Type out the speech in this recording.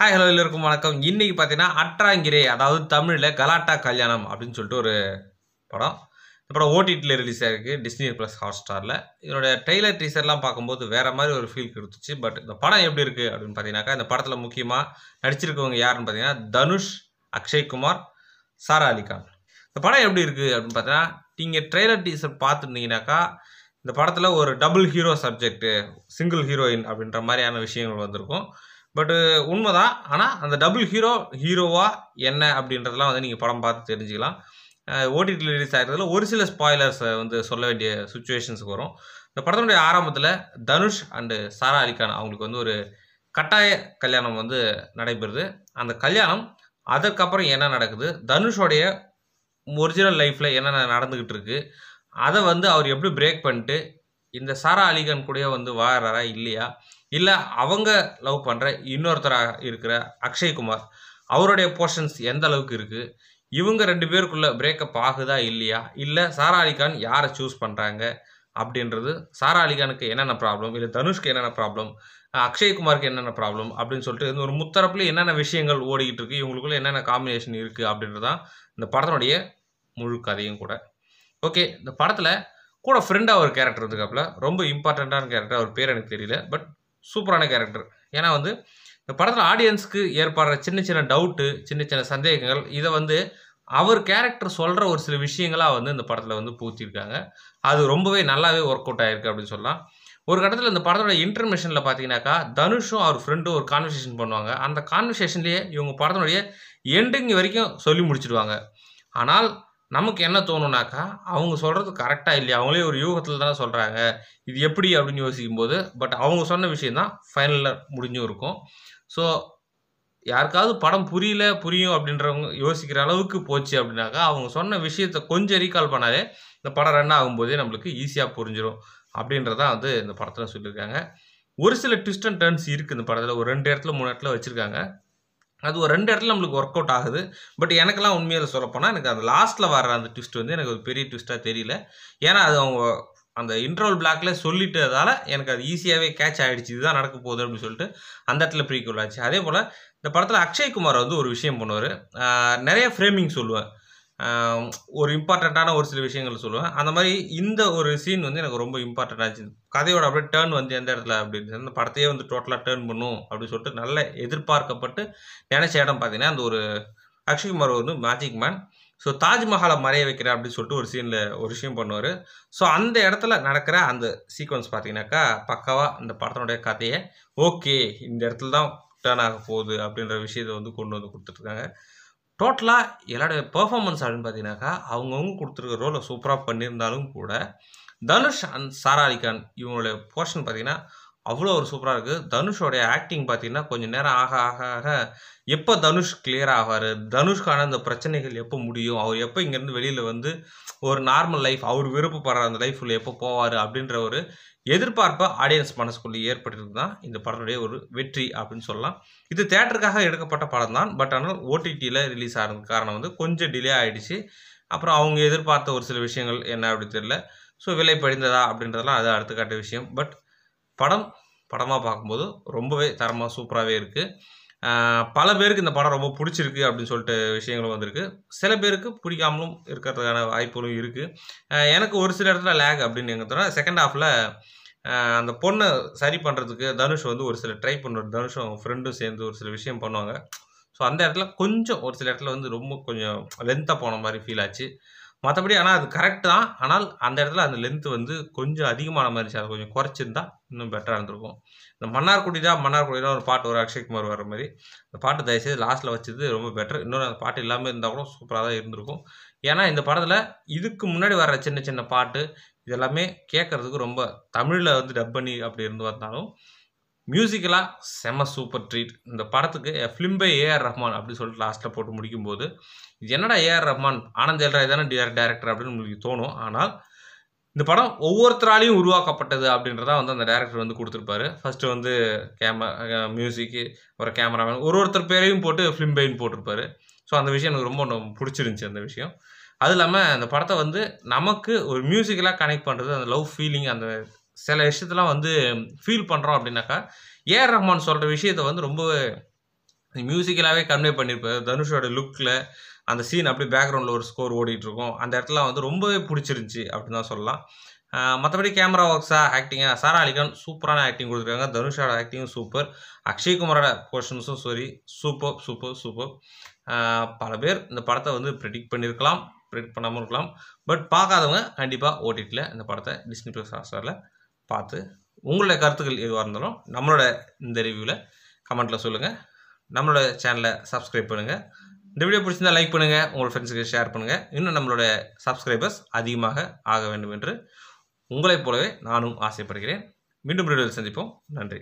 hi hello எல்லோருக்கும் வணக்கம் இன்றைக்கி பார்த்தீங்கன்னா அட்ராங்கிரே அதாவது தமிழில் கலாட்டா கல்யாணம் அப்படின்னு சொல்லிட்டு ஒரு படம் இந்த படம் ஓடிடியில் ரிலீஸ் ஆகிருக்கு டிஸ்னி ப்ளஸ் ஹாட் ஸ்டாரில் இதோட டெய்லர் டீசர்லாம் பார்க்கும்போது வேறு மாதிரி ஒரு ஃபீல் கொடுத்துச்சு பட் இந்த படம் எப்படி இருக்குது அப்படின்னு பார்த்தீங்கன்னாக்கா இந்த படத்தில் முக்கியமாக நடிச்சிருக்கவங்க யாருன்னு பார்த்தீங்கன்னா தனுஷ் அக்ஷய்குமார் சாரா அலிகான் இந்த படம் எப்படி இருக்குது அப்படின்னு பார்த்தீங்கன்னா நீங்கள் ட்ரெய்லர் டீசர் பார்த்துருந்தீங்கன்னாக்கா இந்த படத்தில் ஒரு double hero subject single heroine அப்படின்ற மாதிரியான விஷயங்கள் வந்திருக்கும் பட்டு உண்மைதான் ஆனால் அந்த டபுள் ஹீரோ ஹீரோவா என்ன அப்படின்றதெல்லாம் வந்து நீங்கள் படம் பார்த்து தெரிஞ்சுக்கலாம் ஓடிடி ரிலீஸ் ஆகிறதுல ஒரு சில ஸ்பாய்லர்ஸை வந்து சொல்ல வேண்டிய சுச்சுவேஷன்ஸுக்கு வரும் இந்த படத்தினுடைய ஆரம்பத்தில் தனுஷ் அண்டு சாரா அலிகான் அவங்களுக்கு வந்து ஒரு கட்டாய கல்யாணம் வந்து நடைபெறுது அந்த கல்யாணம் அதற்கப்புறம் என்ன நடக்குது தனுஷோடைய ஒரிஜினல் லைஃப்பில் என்னென்ன நடந்துக்கிட்டு இருக்குது அதை வந்து அவர் எப்படி பிரேக் பண்ணிட்டு இந்த சாரா அலிகான் கூடயே வந்து வாழறாரா இல்லையா இல்லை அவங்க லவ் பண்ணுற இன்னொருத்தராக இருக்கிற அக்ஷய்குமார் அவருடைய போர்ஷன்ஸ் எந்த அளவுக்கு இருக்குது இவங்க ரெண்டு பேருக்குள்ள பிரேக்கப் ஆகுதா இல்லையா இல்லை சாரா அலிகான் யாரை சூஸ் பண்ணுறாங்க அப்படின்றது சாரா அலிகானுக்கு என்னென்ன ப்ராப்ளம் இல்லை தனுஷ்க்கு என்னென்ன ப்ராப்ளம் அக்ஷய்குமாருக்கு என்னென்ன ப்ராப்ளம் அப்படின்னு சொல்லிட்டு இந்த ஒரு முத்தரப்புல என்னென்ன விஷயங்கள் ஓடிக்கிட்டு இருக்குது இவங்களுக்குள்ள என்னென்ன காம்பினேஷன் இருக்குது அப்படின்றது தான் இந்த படத்தினுடைய முழு கதையும் கூட ஓகே இந்த படத்தில் கூட ஃப்ரெண்டாக ஒரு கேரக்டர் இருந்துக்காப்புல ரொம்ப இம்பார்ட்டண்ட்டான கேரக்டர் அவர் பேர் எனக்கு தெரியல பட் சூப்பரான கேரக்டர் ஏன்னா வந்து இந்த படத்தில் ஆடியன்ஸ்க்கு ஏற்படுற சின்ன சின்ன டவுட்டு சின்ன சின்ன சந்தேகங்கள் இதை வந்து அவர் கேரக்டர் சொல்கிற ஒரு சில விஷயங்களாக வந்து இந்த படத்தில் வந்து பூத்திருக்காங்க அது ரொம்பவே நல்லாவே ஒர்க் அவுட் ஆகிருக்கு அப்படின்னு சொல்லலாம் ஒரு கட்டத்தில் இந்த படத்தோட இன்டர்மேஷனில் பார்த்தீங்கன்னாக்கா தனுஷும் அவர் ஃப்ரெண்டும் ஒரு கான்வர்சேஷன் பண்ணுவாங்க அந்த கான்வர்சேஷன்லேயே இவங்க படத்தினுடைய எண்டிங் வரைக்கும் சொல்லி முடிச்சிடுவாங்க ஆனால் நமக்கு என்ன தோணுனாக்கா அவங்க சொல்கிறது கரெக்டாக இல்லையா அவங்களே ஒரு யூகத்தில் தான் சொல்கிறாங்க இது எப்படி அப்படின்னு யோசிக்கும் போது பட் அவங்க சொன்ன விஷயம் தான் ஃபைனலில் முடிஞ்சும் இருக்கும் ஸோ யாருக்காவது படம் புரியல புரியும் அப்படின்றவங்க யோசிக்கிற அளவுக்கு போச்சு அப்படின்னாக்கா அவங்க சொன்ன விஷயத்த கொஞ்சம் ரீகால் பண்ணாலே இந்த படம் ரன் ஆகும்போதே நம்மளுக்கு ஈஸியாக புரிஞ்சிடும் அப்படின்றதான் வந்து இந்த படத்தில் சொல்லியிருக்காங்க ஒரு சில ட்விஸ்ட் அண்ட் டர்ன்ஸ் இருக்குது இந்த படத்தில் ஒரு ரெண்டு இடத்துல மூணு இடத்துல வச்சுருக்காங்க அது ஒரு ரெண்டு இடத்துல நம்மளுக்கு ஒர்க் அவுட் ஆகுது பட் எனக்கெல்லாம் உண்மையில் சொல்லப்போனால் எனக்கு அந்த லாஸ்ட்டில் வர அந்த ட்விஸ்ட் வந்து எனக்கு ஒரு பெரிய ட்விஸ்ட்டாக தெரியல ஏன்னா அது அவங்க அந்த இன்ட்ரோல் பிளாக்ல சொல்லிட்டதால எனக்கு அது ஈஸியாகவே கேட்ச் ஆகிடுச்சு இதுதான் நடக்க போகுது அப்படின்னு சொல்லிட்டு அந்த இடத்துல ப்ரீக்குள் ஆச்சு அதே போல் இந்த படத்தில் அக்ஷய்குமார் வந்து ஒரு விஷயம் பண்ணுவார் நிறைய ஃப்ரேமிங் சொல்லுவேன் ஒரு இம்பார்ட்டண்ட்டான ஒரு சில விஷயங்கள் சொல்லுவேன் அந்த மாதிரி இந்த ஒரு சீன் வந்து எனக்கு ரொம்ப இம்பார்ட்டண்ட் ஆச்சு கதையோட அப்படியே டேர்ன் வந்து எந்த இடத்துல அப்படின்னு அந்த படத்தையே வந்து டோட்டலாக டேர்ன் பண்ணும் அப்படின்னு சொல்லிட்டு நல்ல எதிர்பார்க்கப்பட்டு நினைச்ச இடம் பார்த்தீங்கன்னா அந்த ஒரு அக்ஷய்குமார் வந்து மேஜிக் மேன் ஸோ தாஜ்மஹாலை மறைய வைக்கிற அப்படின்னு சொல்லிட்டு ஒரு சீனில் ஒரு விஷயம் பண்ணுவார் ஸோ அந்த இடத்துல நடக்கிற அந்த சீக்வன்ஸ் பார்த்தீங்கன்னாக்கா பக்காவாக அந்த படத்தினுடைய கதையை ஓகே இந்த இடத்துல தான் டேர்ன் ஆக போகுது அப்படின்ற விஷயத்தை வந்து கொண்டு வந்து கொடுத்துட்ருக்காங்க டோட்டலாக எல்லாருடைய பெர்ஃபார்மன்ஸ் அப்படின்னு பார்த்தீங்கன்னாக்கா அவங்கவுங்க கொடுத்துருக்க ரோலை சூப்பராக பண்ணியிருந்தாலும் கூட தனுஷ் அண்ட் சாரா அலிகான் இவங்களுடைய போர்ஷன் பார்த்தீங்கன்னா அவ்வளோ ஒரு சூப்பராக இருக்குது தனுஷோடைய ஆக்டிங் பார்த்தீங்கன்னா கொஞ்சம் நேரம் ஆக ஆக ஆக எப்போ தனுஷ் கிளியர் ஆவார் தனுஷ்கான அந்த பிரச்சனைகள் எப்போ முடியும் அவர் எப்போ இங்கேருந்து வெளியில் வந்து ஒரு நார்மல் லைஃப் அவர் விருப்பப்படுற அந்த லைஃப்பில் எப்போ போவார் அப்படின்ற ஒரு எதிர்பார்ப்பை ஆடியன்ஸ் மனசுக்குள்ளே ஏற்பட்டிருக்கு தான் இந்த படத்துடைய ஒரு வெற்றி அப்படின்னு சொல்லலாம் இது தேட்டருக்காக எடுக்கப்பட்ட படம் தான் பட் ஆனால் ஓடிடியில் ரிலீஸ் ஆகிறது காரணம் வந்து கொஞ்சம் டிலே ஆகிடுச்சு அப்புறம் அவங்க எதிர்பார்த்த ஒரு சில விஷயங்கள் என்ன அப்படி தெரியல ஸோ விலை படிந்ததா அப்படின்றதெல்லாம் அது அடுத்த காட்ட விஷயம் பட் படம் படமாக பார்க்கும்போது ரொம்பவே தரமாக சூப்பராகவே இருக்குது பல பேருக்கு இந்த படம் ரொம்ப பிடிச்சிருக்கு அப்படின்னு சொல்லிட்டு விஷயங்களும் வந்திருக்கு சில பேருக்கு பிடிக்காமலும் இருக்கிறதுக்கான வாய்ப்புகளும் இருக்குது எனக்கு ஒரு சில இடத்துல லேக் அப்படின்னு எங்கன்னா செகண்ட் ஹாஃபில் அந்த பொண்ணை சரி பண்ணுறதுக்கு தனுஷ் வந்து ஒரு சில ட்ரை பண்ணுவார் தனுஷும் ஃப்ரெண்டும் சேர்ந்து ஒரு சில விஷயம் பண்ணுவாங்க ஸோ அந்த இடத்துல கொஞ்சம் ஒரு சில இடத்துல வந்து ரொம்ப கொஞ்சம் லென்த்தாக போன மாதிரி ஃபீல் ஆச்சு மற்றபடி ஆனால் அது கரெக்ட் தான் ஆனால் அந்த இடத்துல அந்த லென்த்து வந்து கொஞ்சம் அதிகமான மாதிரி அதை கொஞ்சம் குறைச்சிருந்தா இன்னும் பெட்டராக இருந்திருக்கும் இந்த மன்னார்குடி தான் மன்னார்குடி தான் ஒரு பாட்டு ஒரு அக்ஷய்குமார் வர மாதிரி அந்த பாட்டு தயவுசெய்து லாஸ்ட்டில் வச்சது ரொம்ப பெட்டர் இன்னொரு அந்த பாட்டு இல்லாமல் இருந்தால் கூட சூப்பராக தான் இருந்திருக்கும் ஏன்னா இந்த படத்தில் இதுக்கு முன்னாடி வர சின்ன சின்ன பாட்டு இதெல்லாமே கேட்குறதுக்கு ரொம்ப தமிழில் வந்து டப் பண்ணி அப்படி இருந்து வந்தாலும் மியூசிக்கலாக செம சூப்பர் ட்ரீட் இந்த படத்துக்கு ஃபிலிம் பை ஏஆர் ரஹ்மான் அப்படின்னு சொல்லிட்டு லாஸ்ட்டில் போட்டு முடிக்கும்போது என்னடா ஏஆர் ரஹ்மான் ஆனந்த் எல்ராய் தானே டேரக்டர் அப்படின்னு உங்களுக்கு தோணும் ஆனால் இந்த படம் ஒவ்வொருத்தராலையும் உருவாக்கப்பட்டது அப்படின்றத வந்து அந்த டேரக்டர் வந்து கொடுத்துருப்பாரு ஃபஸ்ட்டு வந்து கேமரா மியூசிக்கு ஒரு கேமராமேன் ஒரு ஒருத்தர் பேரையும் போட்டு ஃபிலிம் பைன்னு போட்டிருப்பாரு ஸோ அந்த விஷயம் எனக்கு ரொம்ப பிடிச்சிருந்துச்சி அந்த விஷயம் அது இல்லாமல் அந்த படத்தை வந்து நமக்கு ஒரு மியூசிக்கலாக கனெக்ட் பண்ணுறது அந்த லவ் ஃபீலிங் அந்த சில விஷயத்தெல்லாம் வந்து ஃபீல் பண்ணுறோம் அப்படின்னாக்கா ஏஆர் ரஹ்மான் சொல்கிற விஷயத்த வந்து ரொம்ப மியூசிக்கலாகவே கன்வே பண்ணியிருப்பார் தனுஷோட லுக்கில் அந்த சீன் அப்படியே பேக்ரவுண்டில் ஒரு ஸ்கோர் ஓடிட்டுருக்கோம் அந்த இடத்துல வந்து ரொம்பவே பிடிச்சிருந்துச்சி அப்படின்னு தான் சொல்லலாம் மற்றபடி கேமரா ஒர்க்ஸாக ஆக்டிங்காக சாரா அலிகான் சூப்பரான ஆக்டிங் கொடுத்துருக்காங்க தனுஷோட ஆக்டிங்கும் சூப்பர் அக்ஷய்குமாரோட போர்ஷன்ஸும் சரி சூப்பர் சூப்பர் சூப்பர் பல பேர் இந்த படத்தை வந்து ப்ரெடிக்ட் பண்ணியிருக்கலாம் ப்ரெடிக்ட் பண்ணாமல் இருக்கலாம் பட் பார்க்காதவங்க கண்டிப்பாக ஓடிட்டில் இந்த படத்தை டிஸ்னி ப்ளஸ் ஹாட் பார்த்து உங்களுடைய கருத்துக்கள் எதுவாக இருந்தாலும் நம்மளோட இந்த ரிவ்யூவில் கமெண்ட்டில் சொல்லுங்கள் நம்மளோட சேனலை சப்ஸ்கிரைப் பண்ணுங்கள் இந்த வீடியோ பிடிச்சிருந்தா லைக் பண்ணுங்கள் உங்கள் ஃப்ரெண்ட்ஸுக்கு ஷேர் பண்ணுங்கள் இன்னும் நம்மளோட சப்ஸ்கிரைபர்ஸ் அதிகமாக ஆக வேண்டும் என்று உங்களைப் போலவே நானும் ஆசைப்படுகிறேன் மீண்டும் வீடியோவில் சந்திப்போம் நன்றி